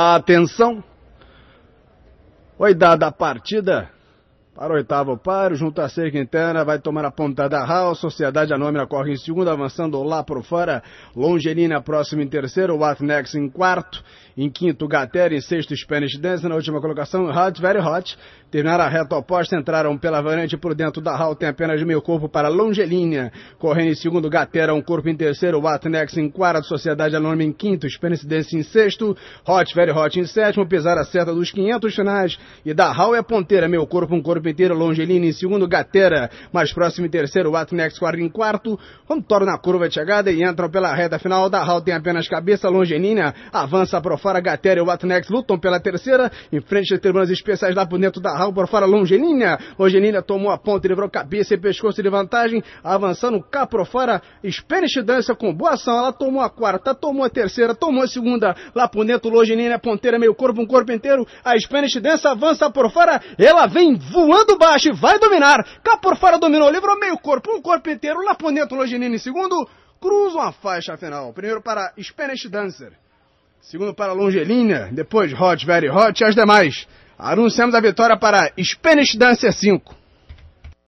a atenção foi dada a partida para o oitavo paro, junto a cerca interna, vai tomar a ponta da Hall, Sociedade Anômina corre em segundo, avançando lá por fora, Longerina próximo em terceiro, Watnex em quarto, em quinto Gatera, em sexto Spanish Dance, na última colocação Hot, Very Hot, terminaram a reta oposta, entraram pela variante por dentro da Hall, tem apenas meio corpo para Longerina, correndo em segundo Gatera, um corpo em terceiro, Watnex em quarto, Sociedade Anônima em quinto, Spanish Dance em sexto, Hot, Very Hot em sétimo, pesar a seta dos 500 finais, e da Hall é ponteira, meio corpo, um corpo Pedreira, Longeline em segundo, Gatera mais próximo em terceiro, Atnex quarto em quarto, contorna a curva de chegada e entram pela reta final da Hall, tem apenas cabeça, Longelina avança por fora, Gatera e Atnex lutam pela terceira, em frente às tribunas especiais lá por dentro da Hall, por fora, Longelina, Longelina tomou a ponta, livrou cabeça e pescoço de vantagem, avançando cá por fora, Spanish Dança com boa ação, ela tomou a quarta, tomou a terceira, tomou a segunda, lá por dentro, Longelina, é ponteira, meio corpo, um corpo inteiro, a Spanish Dança avança por fora, ela vem voando comando baixo vai dominar. Cá por fora dominou, livrou meio corpo, um corpo inteiro, lá por dentro Longinini segundo, cruza uma faixa final. Primeiro para Spanish Dancer, segundo para Longelina, depois Hot Very Hot e as demais. Anunciamos a vitória para Spanish Dancer 5.